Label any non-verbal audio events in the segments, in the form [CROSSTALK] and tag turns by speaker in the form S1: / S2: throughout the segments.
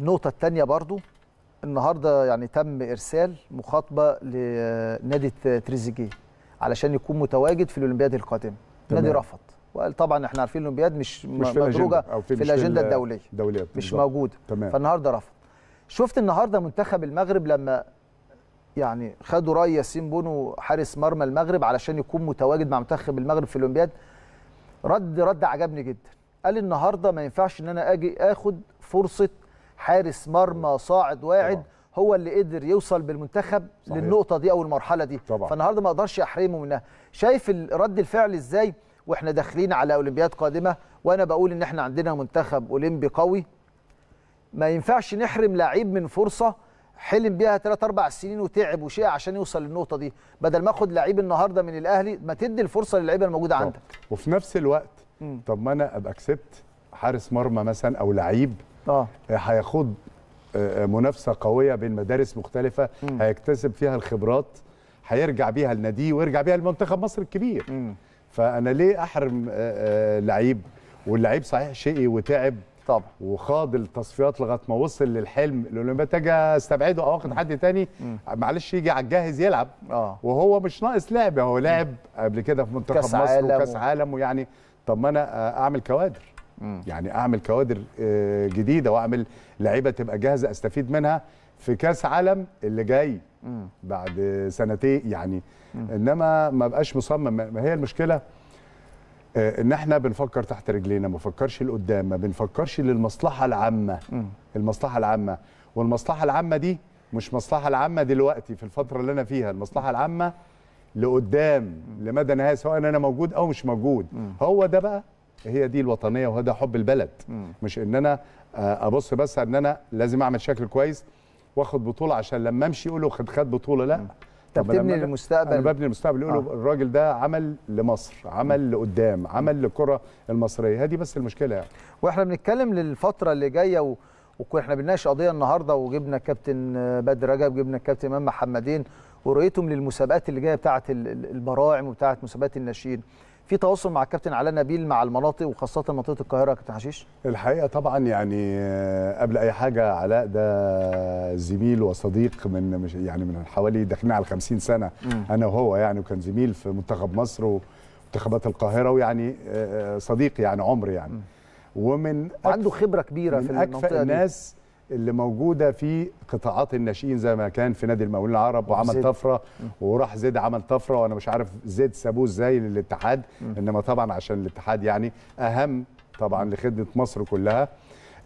S1: النقطة الثانية برضو النهاردة يعني تم إرسال مخاطبة لنادي تريزيجيه علشان يكون متواجد في الأولمبياد القادمة النادي رفض وقال طبعا احنا عارفين الأولمبياد مش, مش في مدروجة في, في الأجندة الدولية,
S2: الدولية مش موجودة فالنهاردة
S1: رفض شفت النهاردة منتخب المغرب لما يعني خدوا رأي ياسين بونو حارس مرمى المغرب علشان يكون متواجد مع منتخب المغرب في الأولمبياد رد رد عجبني جدا قال النهارده ما ينفعش ان انا اجي اخد فرصه حارس مرمى صاعد واعد طبعا. هو اللي قدر يوصل بالمنتخب صحيح. للنقطه دي او المرحله دي طبعا. فالنهارده ما اقدرش احرمه منها شايف رد الفعل ازاي واحنا داخلين على اولمبياد قادمه وانا بقول ان احنا عندنا منتخب اولمبي قوي ما ينفعش نحرم لعيب من فرصه حلم بيها 3 4 سنين وتعب وشيء عشان يوصل للنقطه دي بدل ما اخد لعيب النهارده من الاهلي ما تدي الفرصه للعيبه الموجوده عندك
S2: وفي نفس الوقت م. طب ما انا ابقى كسبت حارس مرمى مثلا او لعيب اه هيخوض آه، آه، منافسه قويه بين مدارس مختلفه م. هيكتسب فيها الخبرات هيرجع بيها لناديه ويرجع بيها لمنتخب مصر الكبير م. فانا ليه احرم آه، لعيب واللعيب صحيح شقي وتعب طبعا وخاض التصفيات لغايه ما وصل للحلم الاولمبياد اجي استبعده او اخد حد تاني معلش يجي على الجاهز يلعب آه. وهو مش ناقص لعب هو لعب قبل كده في منتخب مصر وكاس عالم ويعني طب ما انا اعمل كوادر مم. يعني اعمل كوادر آه، جديده واعمل لعيبه تبقى جاهزه استفيد منها في كاس عالم اللي جاي بعد سنتين يعني مم. انما ما بقاش مصمم ما هي المشكله آه، ان احنا بنفكر تحت رجلينا ما بنفكرش لقدام ما بنفكرش للمصلحه العامه مم. المصلحه العامه والمصلحه العامه دي مش مصلحه العامه دلوقتي في الفتره اللي انا فيها المصلحه العامه لقدام لمدى نهايه سواء انا موجود او مش موجود هو ده بقى هي دي الوطنيه وهذا حب البلد م. مش ان انا آه، ابص بس ان انا لازم اعمل شكل كويس واخد بطوله عشان لما امشي يقولوا خد خد بطوله لا طب تبني المستقبل انا ببني المستقبل يقولوا آه. الراجل ده عمل لمصر عمل لقدام عمل للكره المصريه هذه بس المشكله يعني واحنا بنتكلم للفتره اللي جايه و...
S1: واحنا بنناقش قضيه النهارده وجبنا كابتن آه، بدر رجب جبنا الكابتن امام محمدين ورؤيتهم للمسابقات اللي جايه بتاعه البراعم وبتاعه مسابقات الناشئين في تواصل مع الكابتن علاء نبيل مع المناطق وخاصه منطقه القاهره كابتن حشيش
S2: الحقيقه طبعا يعني آه، قبل اي حاجه علاء ده زميل وصديق من مش يعني من حوالي داخلين على 50 سنه م. انا وهو يعني وكان زميل في منتخب مصر ومنتخبات القاهره ويعني آه، آه، صديق يعني عمري يعني م. ومن عنده خبره كبيره في المنطقه دي من اكفأ الناس اللي موجوده في قطاعات الناشئين زي ما كان في نادي المقاولين العرب وعمل زيد. طفره وراح زيد عمل طفره وانا مش عارف زيد سابوه ازاي للاتحاد انما طبعا عشان الاتحاد يعني اهم طبعا لخدمه مصر كلها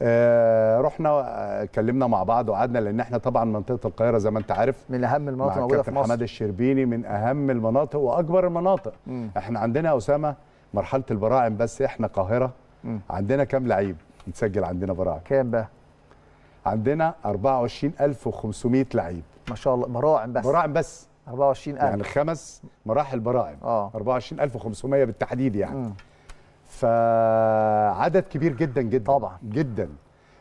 S2: آه رحنا آه، اتكلمنا مع بعض وقعدنا لان احنا طبعا منطقه القاهره زي ما انت عارف من اهم المناطق موجوده في مصر حماد الشربيني من اهم المناطق واكبر المناطق م. احنا عندنا اسامه مرحله البراعم بس احنا قاهره م. عندنا كام لعيب يتسجل عندنا براعم كام بقى عندنا 24500 لعيب ما شاء الله براعم بس براعم بس 24000 يعني خمس مراحل براعم اه 24500 بالتحديد يعني م. فعدد كبير جدا جدا طبعا جدا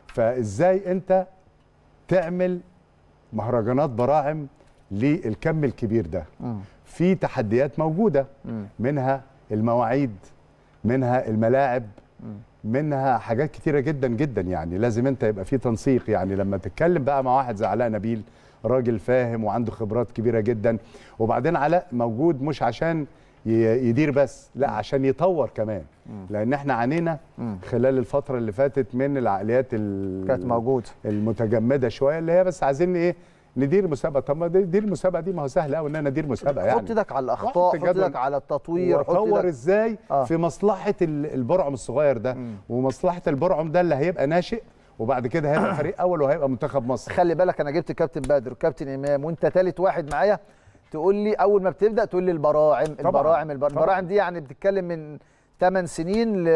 S2: فازاي انت تعمل مهرجانات براعم للكم الكبير ده م. في تحديات موجوده م. منها المواعيد منها الملاعب منها حاجات كتيره جدا جدا يعني لازم انت يبقى في تنسيق يعني لما تتكلم بقى مع واحد زي علاء نبيل راجل فاهم وعنده خبرات كبيره جدا وبعدين علاء موجود مش عشان يدير بس لا عشان يطور كمان لان احنا عانينا خلال الفتره اللي فاتت من العقليات كانت موجوده المتجمده شويه اللي هي بس عايزين ايه ندير مسابقه طب ما دي المسابقه دي ما هو سهل قوي ان انا ادير مسابقه يعني حط ايدك
S1: على الاخطاء حط ايدك على التطوير وطور ازاي
S2: آه. في مصلحه البرعم الصغير ده مم. ومصلحه البرعم ده اللي هيبقى ناشئ وبعد كده هيبقى [COUGHS] فريق اول وهيبقى منتخب مصر خلي بالك انا جبت كابتن بدر وكابتن امام وانت ثالث واحد معايا
S1: تقول لي اول ما بتبدا تقول لي البراعم طبعًا. البراعم البراعم, البراعم دي يعني بتتكلم من 8 سنين ل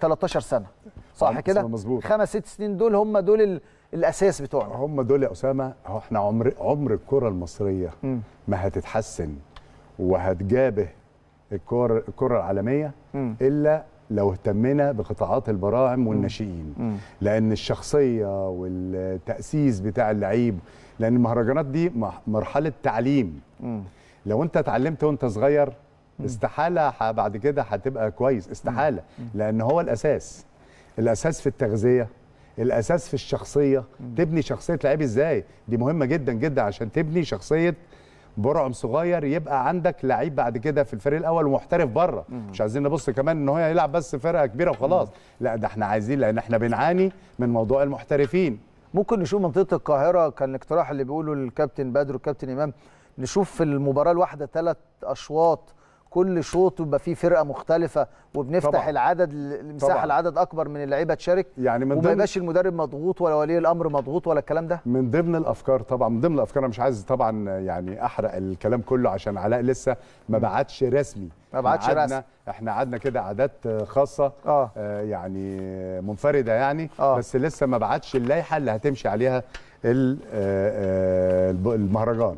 S1: 13 سنه صح كده؟ مظبوط خمس ست سنين دول هم دول
S2: الاساس بتوعنا هم دول يا اسامه احنا عمر عمر الكره المصريه ما هتتحسن وهتجابه الكره الكره العالميه م. الا لو اهتمنا بقطاعات البراعم والناشئين لان الشخصيه والتاسيس بتاع اللعيب لان المهرجانات دي مرحله تعليم م. لو انت اتعلمت وانت صغير استحاله بعد كده هتبقى كويس استحاله لان هو الاساس الاساس في التغذيه الاساس في الشخصيه تبني شخصيه لعيب ازاي دي مهمه جدا جدا عشان تبني شخصيه برعم صغير يبقى عندك لعيب بعد كده في الفريق الاول ومحترف بره مش عايزين نبص كمان ان هو هيلعب بس فرقه كبيره وخلاص لا ده احنا عايزين لان احنا بنعاني من موضوع المحترفين ممكن نشوف منطقه القاهره كان الاقتراح اللي بيقوله الكابتن بدر والكابتن امام نشوف
S1: في المباراه الواحده ثلاث اشواط كل شوط بيبقى فيه فرقه مختلفه وبنفتح طبعا. العدد المساحه لعدد اكبر من اللعيبه تشارك يعني من وما يبقاش
S2: المدرب مضغوط ولا ولي الامر مضغوط ولا الكلام ده من ضمن الافكار طبعا من ضمن الافكار انا مش عايز طبعا يعني احرق الكلام كله عشان علاء لسه ما بعتش رسمي ما بعتش رسمي احنا قعدنا كده عادات خاصه آه. آه يعني منفرده يعني آه. بس لسه ما بعتش اللائحه اللي هتمشي عليها آه، آه، المهرجان